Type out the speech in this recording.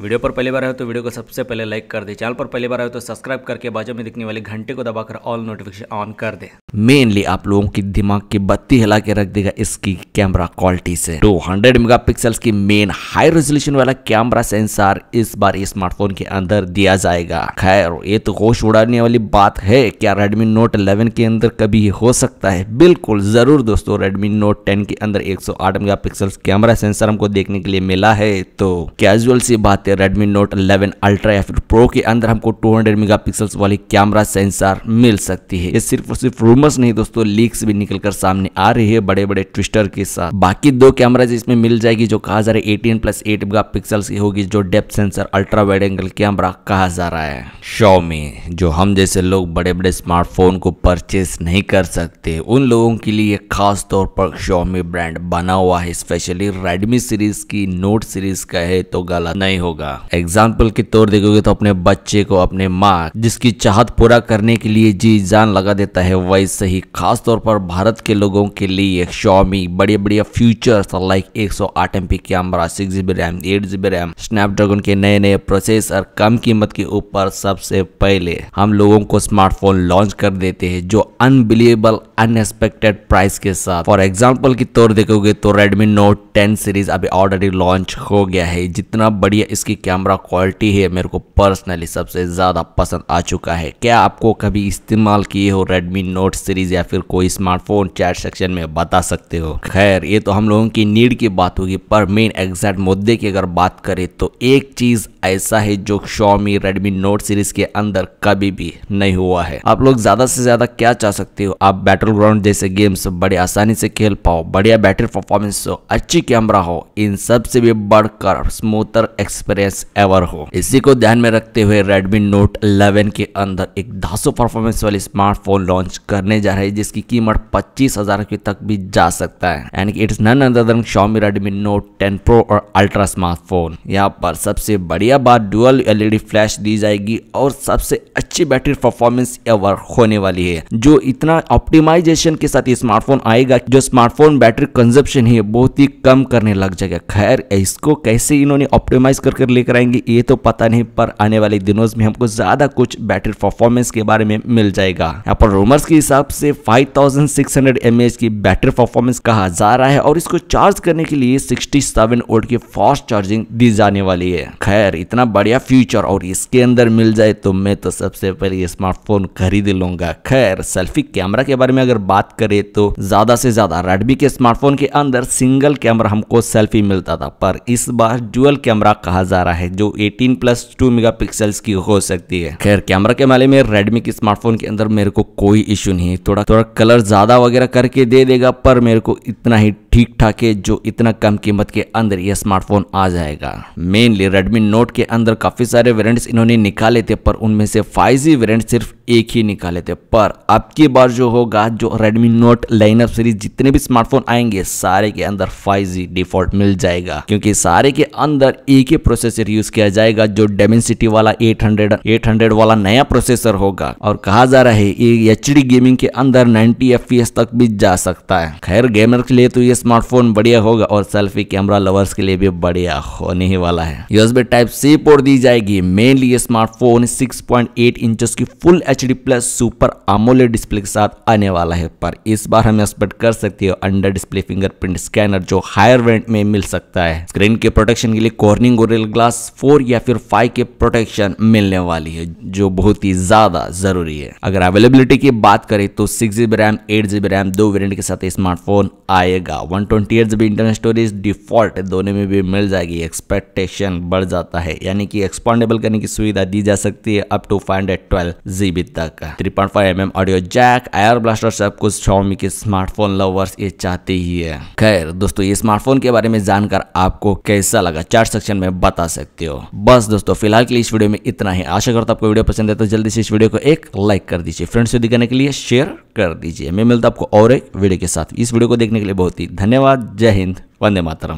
video पर पहली बार आए तो वीडियो को सबसे पहले लाइक कर दे चैनल पर पहली बार आए तो सब्सक्राइब करके बाजू में दिखने वाले घंटे को दबाकर ऑल नोटिफिकेशन ऑन कर दे मेनली आप लोगों की दिमाग की बत्ती हिला के रख देगा इसकी कैमरा क्वालिटी से 200 मेगा की मेन हाई रेजोल्यूशन वाला कैमरा सेंसर इस बार स्मार्टफोन के अंदर दिया जाएगा खैर ये तो होश उड़ाने वाली बात है क्या रेडमी नोट इलेवन के अंदर कभी हो सकता है बिल्कुल जरूर दोस्तों रेडमी नोट टेन के अंदर एक सौ कैमरा सेंसर हमको देखने के लिए मिला है तो कैजुअल सी बात सकते हैं Redmi Note 11 Ultra या फिर Pro के अंदर हमको 200 मेगापिक्सल्स वाली कैमरा सेंसर मिल सकती है ये सिर्फ और सिर्फ रूमर्स नहीं दोस्तों लीक्स भी निकल कर सामने आ रही है बड़े बड़े ट्विस्टर के साथ बाकी दो कैमराज इसमें मिल जाएगी जो कहा जा रहा है eighteen plus eight mega pixels की होगी जो depth sensor ultra wide angle camera कहा जा रहा है शॉमी जो हम जैसे लोग बड़े बड़े स्मार्टफोन को परचेस नहीं कर सकते उन लोगों के लिए खास तौर पर शॉमी ब्रांड बना हुआ है स्पेशली रेडमी सीरीज की नोट सीरीज का है तो गलत नहीं होगा होगा एग्जाम्पल के तौर देखोगे तो अपने बच्चे को अपने माँ जिसकी चाहत पूरा करने के लिए जी जान लगा देता है वैसे ही खास तौर पर भारत के लोगों के लिए शॉमी बड़े बड़े फ्यूचर्स लाइक एक सौ आठ M P camera six GB RAM eight GB RAM Snapdragon के नए नए प्रोसेसर कम कीमत के ऊपर सबसे पहले हम लोगों को स्मार्टफोन लॉन्च कर देते हैं जो अनबिलीवेबल अनएक्सपेक्टेड प्राइस के साथ फॉर एग्जाम्पल की तौर देखोगे तो रेडमी नोट टेन सीरीज अभी ऑलरेडी लॉन्च हो गया है जितना बढ़िया इसकी कैमरा क्वालिटी है मेरे को पर्सनली सबसे ज़्यादा पसंद आ चुका है क्या आपको कभी इस्तेमाल किए हो रेडमी नोट सीरीज़ या फिर कोई स्मार्टफोन चैट सेक्शन में बता सकते हो खैर ये तो हम लोगों की नीड की बात होगी पर मेन एग्जैक्ट मुद्दे की अगर बात करें तो एक चीज़ ऐसा है जो Xiaomi रेडमी नोट सीरीज़ के अंदर कभी भी नहीं हुआ है आप लोग ज़्यादा से ज़्यादा क्या चाह सकते हो आप बैटल ग्राउंड जैसे गेम्स बड़े आसानी से खेल पाओ बढ़िया बैटरी परफॉर्मेंस हो अच्छी कैमरा हो इन सबसे भी बढ़कर स्मूथर एक्सपीरियंस एक्सपीरियंस एवर हो इसी को ध्यान में रखते हुए रेडमी नोट 11 के अंदर एक धासो परफॉर्मेंस वाली स्मार्टफोन लॉन्च करने जा रहे जिसकी कीमत पच्चीस हजार की तक भी जा सकता है and it's none other than Xiaomi Redmi Note ten pro और अल्ट्रा स्मार्टफोन यहाँ पर सबसे बढ़िया बात डुअल एलईडी फ्लैश दी जाएगी और सबसे अच्छी बैटरी परफॉर्मेंस एवर होने वाली है जो इतना ऑप्टिमाइजेशन के साथ स्मार्टफोन आएगा जो स्मार्टफोन बैटरी कंजप्शन है बहुत ही कम करने लग जाएगा खैर इसको कैसे इन्होंने ऑप्टिमाइज कर कर लेकर आएंगे ये तो पता नहीं पर आने वाले दिनों में हमको ज्यादा कुछ बैटरी परफॉर्मेंस के बारे में मिल जाएगा यहाँ पर रूमर्स के हिसाब से 5600 थाउजेंड की बैटरी परफॉर्मेंस कहा जा रहा है और इसको चार्ज करने के लिए 67 वोल्ट की फास्ट चार्जिंग दी जाने वाली है खैर इतना बढ़िया फ्यूचर और इसके अंदर मिल जाए तो मैं तो सबसे पहले ये स्मार्टफोन खरीद लूंगा खैर सेल्फी कैमरा के बारे में अगर बात करें तो ज्यादा से ज्यादा रेडमी के स्मार्टफोन के अंदर सिंगल कैमरा हमको सेल्फी मिलता था पर इस बार डुअल कैमरा कहा हज़ार है जो 18 प्लस 2 मेगापिक्सल्स की हो सकती है खैर कैमरा के मामले में रेडमी के स्मार्टफोन के अंदर मेरे को कोई इशू नहीं है थोड़ा थोड़ा कलर ज़्यादा वगैरह करके दे देगा पर मेरे को इतना ही ठीक ठाक है जो इतना कम कीमत के अंदर यह स्मार्टफोन आ जाएगा मेनली रेडमी नोट के अंदर काफ़ी सारे वेरियंट्स इन्होंने निकाले थे पर उनमें से फाइव जी सिर्फ एक ही निकाले थे पर अब की बार जो होगा जो Redmi Note लाइनअप सीरीज जितने भी स्मार्टफोन आएंगे सारे के अंदर 5G डिफॉल्ट मिल जाएगा क्योंकि सारे के अंदर एक ही प्रोसेसर यूज किया जाएगा जो डेमेंसिटी वाला 800 800 वाला नया प्रोसेसर होगा और कहा जा रहा है ये एच गेमिंग के अंदर नाइनटी एफ तक भी जा सकता है खैर गेमर के लिए तो ये स्मार्टफोन बढ़िया होगा और सेल्फी कैमरा लवर्स के लिए भी बढ़िया होने ही वाला है यूएसबी टाइप सी पोर्ट दी जाएगी मेनली ये स्मार्टफोन 6.8 इंचेस की full H H D plus super AMOLED display के साथ आने वाला है पर इस बार हम एक्सपेक्ट कर सकते हैं अंडर डिस्प्ले फिंगरप्रिंट स्कैनर जो हायर वेंट में मिल सकता है स्क्रीन के प्रोटेक्शन के लिए कॉर्निंग गोरेल ग्लास फोर या फिर फाइव के प्रोटेक्शन मिलने वाली है जो बहुत ही ज्यादा जरूरी है अगर अवेलेबिलिटी की बात करें तो six GB RAM eight GB RAM दो वेरियंट के साथ स्मार्टफोन आएगा one twenty eight GB internal storage default दोनों में भी मिल जाएगी एक्सपेक्टेशन बढ़ जाता है यानी कि एक्सपॉन्डेबल करने की सुविधा दी जा सकती है up to five hundred twelve GB तक three point five M M audio jack air blaster सब कुछ शॉमी के स्मार्टफोन लवर्स ये चाहते ही है खैर दोस्तों ये स्मार्टफोन के बारे में जानकर आपको कैसा लगा चार्ट सेक्शन में बता सकते हो बस दोस्तों फिलहाल के लिए इस वीडियो में इतना ही आशा करता आपको वीडियो पसंद है तो जल्दी से इस वीडियो को एक लाइक कर दीजिए फ्रेंड्स को दिखाने के लिए शेयर कर दीजिए मैं मिलता आपको और एक वीडियो के साथ इस वीडियो को देखने के लिए बहुत ही धन्यवाद जय हिंद वंदे मातरम